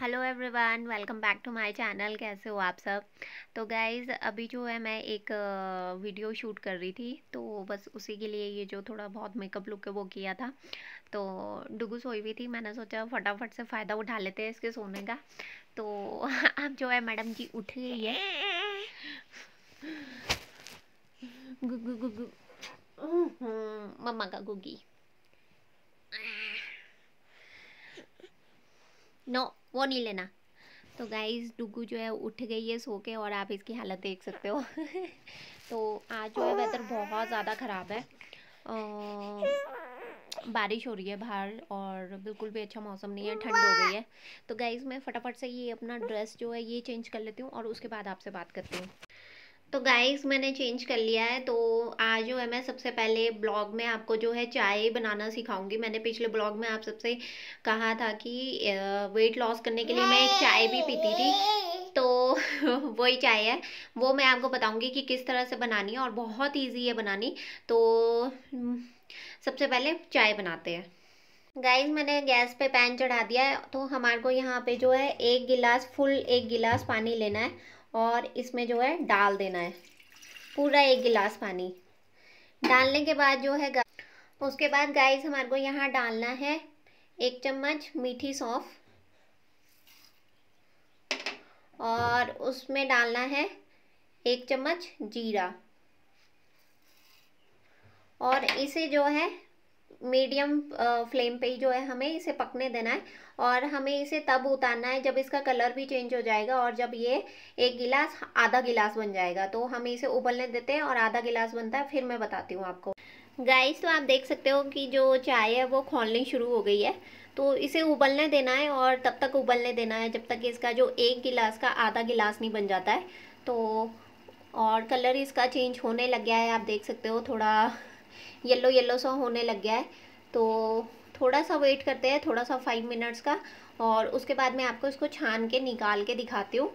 Hello everyone welcome back to my channel कैसे हो आप सब तो गाइज़ अभी जो है मैं एक वीडियो शूट कर रही थी तो बस उसी के लिए ये जो थोड़ा बहुत मेकअप लुक है वो किया था तो डुगू सोई हुई थी मैंने सोचा फटाफट से फ़ायदा उठा लेते हैं इसके सोने का तो अब जो है मैडम जी उठ गई है हम्म, हम्म, मम्मा का गुगी नो वो नहीं लेना तो गाइज़ डुगू जो है उठ गई है सो के और आप इसकी हालत देख सकते हो तो आज जो है वेदर बहुत ज़्यादा ख़राब है बारिश हो रही है बाहर और बिल्कुल भी अच्छा मौसम नहीं है ठंड हो गई है तो गाइज़ मैं फटाफट से ये अपना ड्रेस जो है ये चेंज कर लेती हूँ और उसके बाद आपसे बात करती हूँ तो गाइस मैंने चेंज कर लिया है तो आज जो है मैं सबसे पहले ब्लॉग में आपको जो है चाय बनाना सिखाऊंगी मैंने पिछले ब्लॉग में आप सबसे कहा था कि वेट लॉस करने के लिए मैं एक चाय भी पीती थी तो वही चाय है वो मैं आपको बताऊंगी कि किस तरह से बनानी है और बहुत इजी है बनानी तो हम्म, सबसे पहले चाय बनाते हैं गाइस मैंने गैस पे पैन चढ़ा दिया है तो हमारे को यहाँ पे जो है एक गिलास फुल एक गिलास पानी लेना है और इसमें जो है डाल देना है पूरा एक गिलास पानी डालने के बाद जो है उसके बाद गाइस हमारे को यहाँ डालना है एक चम्मच मीठी सौंफ और उसमें डालना है एक चम्मच जीरा और इसे जो है मीडियम फ्लेम पे ही जो है हमें इसे पकने देना है और हमें इसे तब उतारना है जब इसका कलर भी चेंज हो जाएगा और जब ये एक गिलास आधा गिलास बन जाएगा तो हमें इसे उबलने देते हैं और आधा गिलास बनता है फिर मैं बताती हूँ आपको गाइस तो आप देख सकते हो कि जो चाय है वो खोलनी शुरू हो गई है तो इसे उबलने देना है और तब तक उबलने देना है जब तक इसका जो एक गिलास का आधा गिलास नहीं बन जाता है तो और कलर इसका चेंज होने लग गया है आप देख सकते हो थोड़ा येलो येलो सा होने लग गया है तो थोड़ा सा वेट करते हैं थोड़ा सा फाइव मिनट्स का और उसके बाद मैं आपको इसको छान के निकाल के दिखाती हूँ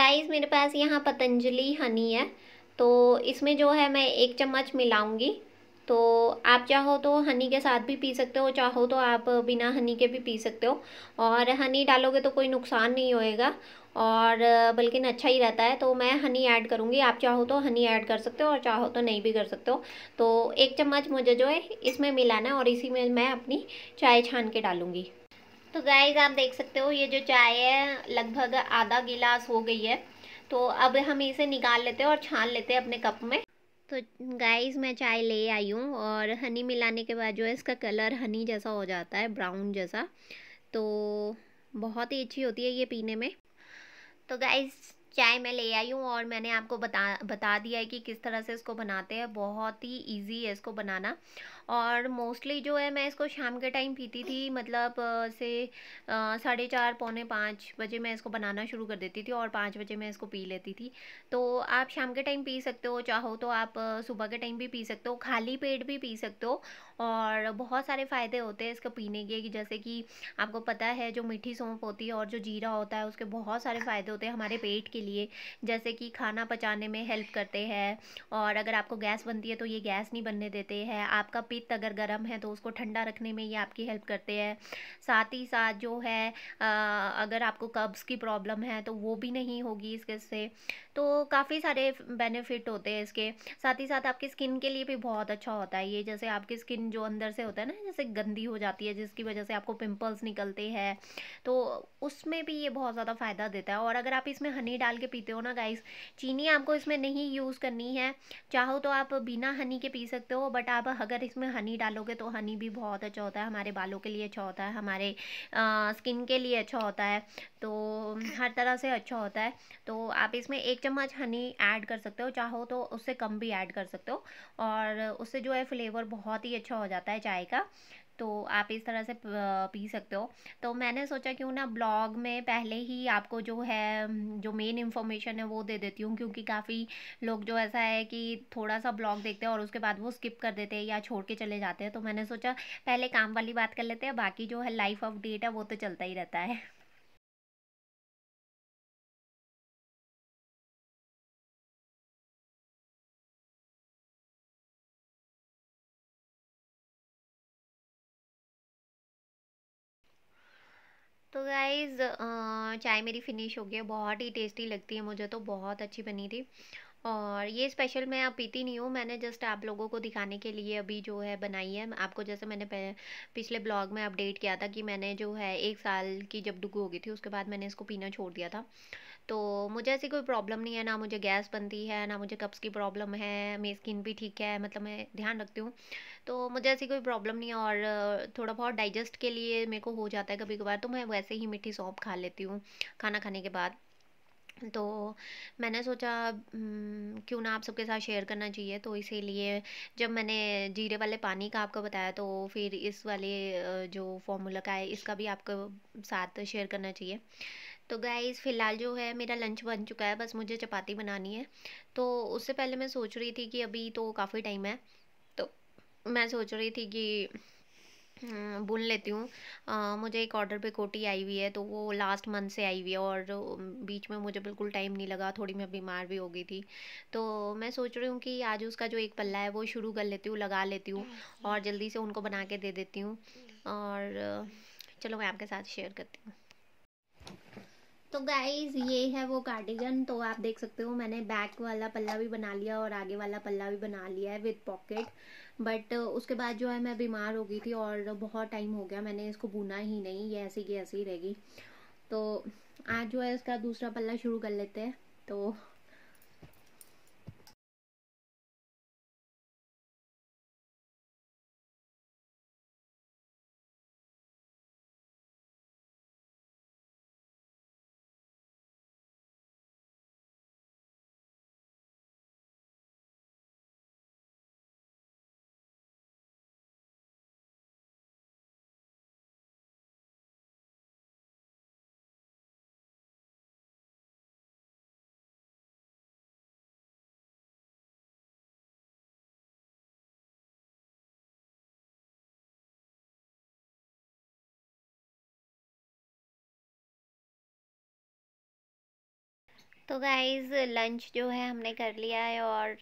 गाइस मेरे पास यहाँ पतंजलि हनी है तो इसमें जो है मैं एक चम्मच मिलाऊंगी तो आप चाहो तो हनी के साथ भी पी सकते हो चाहो तो आप बिना हनी के भी पी सकते हो और हनी डालोगे तो कोई नुकसान नहीं होएगा और बल्कि अच्छा ही रहता है तो मैं हनी ऐड करूँगी आप चाहो तो हनी ऐड कर सकते हो और चाहो तो नहीं भी कर सकते हो तो एक चम्मच मुझे जो है इसमें मिलाना है और इसी में मैं अपनी चाय छान के डालूँगी तो गाइज आप देख सकते हो ये जो चाय है लगभग आधा गिलास हो गई है तो अब हम इसे निकाल लेते हैं और छान लेते हैं अपने कप में तो गाइस मैं चाय ले आई हूँ और हनी मिलाने के बाद जो है इसका कलर हनी जैसा हो जाता है ब्राउन जैसा तो बहुत ही अच्छी होती है ये पीने में तो गाइस चाय मैं ले आई हूँ और मैंने आपको बता बता दिया है कि किस तरह से इसको बनाते हैं बहुत ही इजी है इसको बनाना और मोस्टली जो है मैं इसको शाम के टाइम पीती थी मतलब से साढ़े चार पौने पाँच बजे मैं इसको बनाना शुरू कर देती थी और पाँच बजे मैं इसको पी लेती थी तो आप शाम के टाइम पी सकते हो चाहो तो आप सुबह के टाइम भी पी सकते हो खाली पेट भी पी सकते हो और बहुत सारे फ़ायदे होते हैं इसको पीने के जैसे कि आपको पता है जो मीठी सौंफ होती है और जो जीरा होता है उसके बहुत सारे फ़ायदे होते हैं हमारे पेट के लिए जैसे कि खाना पचाने में हेल्प करते हैं और अगर आपको गैस बनती है तो ये गैस नहीं बनने देते हैं आपका पित्त अगर गर्म है तो उसको ठंडा रखने में ये आपकी हेल्प करते हैं साथ ही साथ जो है अगर आपको कब्ज़ की प्रॉब्लम है तो वो भी नहीं होगी इसके से तो काफ़ी सारे बेनिफिट होते हैं इसके साथ ही साथ आपकी स्किन के लिए भी बहुत अच्छा होता है ये जैसे आपकी स्किन जो अंदर से होता है ना जैसे गंदी हो जाती है जिसकी वजह से आपको पिंपल्स निकलते हैं तो उसमें भी ये बहुत ज़्यादा फ़ायदा देता है और अगर आप इसमें हनी डाल के पीते हो ना गाइस चीनी आपको इसमें नहीं यूज़ करनी है चाहो तो आप बिना हनी के पी सकते हो बट आप अगर इसमें हनी डालोगे तो हनी भी बहुत अच्छा होता है हमारे बालों के लिए अच्छा होता है हमारे स्किन के लिए अच्छा होता है तो हर तरह से अच्छा होता है तो आप इसमें एक चम्मच हनी ऐड कर सकते हो चाहो तो उससे कम भी ऐड कर सकते हो और उससे जो है फ्लेवर बहुत ही अच्छा अच्छा हो जाता है चाय का तो आप इस तरह से पी सकते हो तो मैंने सोचा क्यों ना ब्लॉग में पहले ही आपको जो है जो मेन इन्फॉर्मेशन है वो दे देती हूँ क्योंकि काफ़ी लोग जो ऐसा है कि थोड़ा सा ब्लॉग देखते हैं और उसके बाद वो स्किप कर देते हैं या छोड़ के चले जाते हैं तो मैंने सोचा पहले काम वाली बात कर लेते हैं बाकी जो है लाइफ अपडेट है वो तो चलता ही रहता है तो गाइज़ चाय मेरी फिनिश हो गई है बहुत ही टेस्टी लगती है मुझे तो बहुत अच्छी बनी थी और ये स्पेशल मैं अब पीती नहीं हूँ मैंने जस्ट आप लोगों को दिखाने के लिए अभी जो है बनाई है आपको जैसे मैंने पिछले ब्लॉग में अपडेट किया था कि मैंने जो है एक साल की जब डुगू हो गई थी उसके बाद मैंने इसको पीना छोड़ दिया था तो मुझे ऐसी कोई प्रॉब्लम नहीं है ना मुझे गैस बनती है ना मुझे कप्स की प्रॉब्लम है मेरी स्किन भी ठीक है मतलब मैं ध्यान रखती हूँ तो मुझे ऐसी कोई प्रॉब्लम नहीं है और थोड़ा बहुत डाइजेस्ट के लिए मेरे को हो जाता है कभी कभार तो मैं वैसे ही मीठी सौंप खा लेती हूँ खाना खाने के बाद तो मैंने सोचा हम्म, क्यों ना आप सबके साथ शेयर करना चाहिए तो इसीलिए जब मैंने जीरे वाले पानी का आपको बताया तो फिर इस वाले जो फॉर्मूला का है इसका भी आपको साथ शेयर करना चाहिए तो गाइज़ फ़िलहाल जो है मेरा लंच बन चुका है बस मुझे चपाती बनानी है तो उससे पहले मैं सोच रही थी कि अभी तो काफ़ी टाइम है तो मैं सोच रही थी कि बुन हम्म, लेती हूँ मुझे एक ऑर्डर पे कोटी आई हुई है तो वो लास्ट मंथ से आई हुई है और बीच में मुझे बिल्कुल टाइम नहीं लगा थोड़ी मैं बीमार भी हो गई थी तो मैं सोच रही हूँ कि आज उसका जो एक पल्ला है वो शुरू कर लेती हूँ लगा लेती हूँ हम्म। और जल्दी से उनको बना के दे देती हूँ हम्म। और चलो मैं आपके साथ शेयर करती हूँ तो गाइज ये है वो कार्डिगन तो आप देख सकते हो मैंने बैक वाला पल्ला भी बना लिया और आगे वाला पल्ला भी बना लिया है विद पॉकेट बट उसके बाद जो है मैं बीमार हो गई थी और बहुत टाइम हो गया मैंने इसको बुना ही नहीं ये ऐसी की ऐसी रहेगी तो आज जो है इसका दूसरा पल्ला शुरू कर लेते हैं तो तो गाइज़ लंच जो है हमने कर लिया है और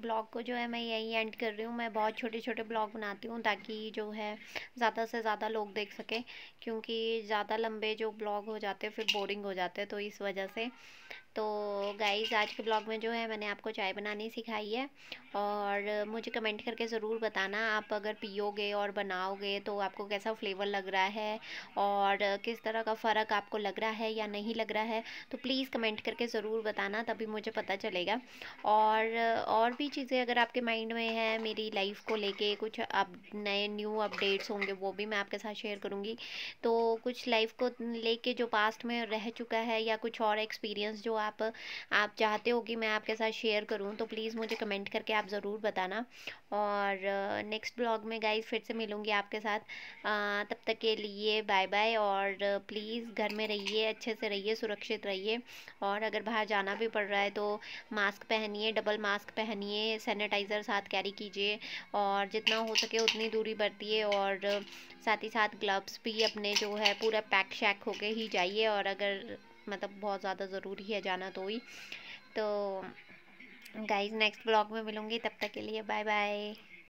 ब्लॉग को जो है मैं यही एंड कर रही हूँ मैं बहुत छोटे छोटे ब्लॉग बनाती हूँ ताकि जो है ज़्यादा से ज़्यादा लोग देख सकें क्योंकि ज़्यादा लंबे जो ब्लॉग हो जाते हैं फिर बोरिंग हो जाते हैं तो इस वजह से तो गाइज़ आज के ब्लॉग में जो है मैंने आपको चाय बनानी सिखाई है और मुझे कमेंट करके ज़रूर बताना आप अगर पियोगे और बनाओगे तो आपको कैसा फ्लेवर लग रहा है और किस तरह का फ़र्क आपको लग रहा है या नहीं लग रहा है तो प्लीज़ कमेंट करके ज़रूर बताना तभी मुझे पता चलेगा और और भी चीज़ें अगर आपके माइंड में है मेरी लाइफ को लेके कुछ अब नए न्यू अपडेट्स होंगे वो भी मैं आपके साथ शेयर करूँगी तो कुछ लाइफ को ले जो पास्ट में रह चुका है या कुछ और एक्सपीरियंस जो आप आप चाहते हो कि मैं आपके साथ शेयर करूँ तो प्लीज़ मुझे कमेंट करके आप ज़रूर बताना और नेक्स्ट ब्लॉग में गाइज फिर से मिलूँगी आपके साथ तब तक के लिए बाय बाय और प्लीज़ घर में रहिए अच्छे से रहिए सुरक्षित रहिए और अगर बाहर जाना भी पड़ रहा है तो मास्क पहनिए डबल मास्क पहनिए सैनिटाइज़र साथ कैरी कीजिए और जितना हो सके उतनी दूरी बरतिए और साथ ही साथ ग्लव्स भी अपने जो है पूरा पैक शैक होके ही जाइए और अगर मतलब बहुत ज़्यादा ज़रूरी है जाना तो ही तो गाइज नेक्स्ट ब्लॉग में मिलूँगी तब तक के लिए बाय बाय